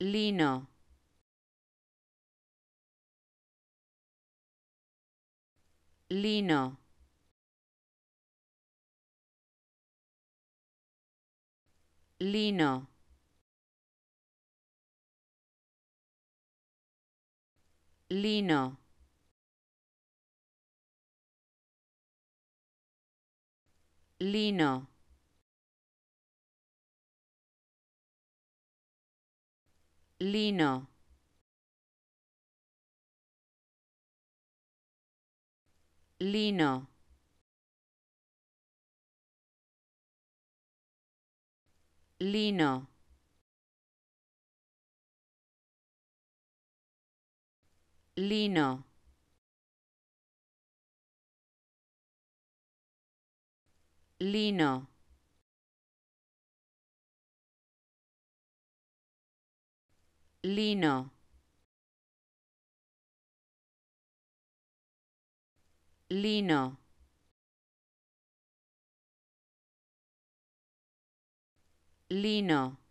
lino lino lino lino lino lino lino lino lino lino lino lino lino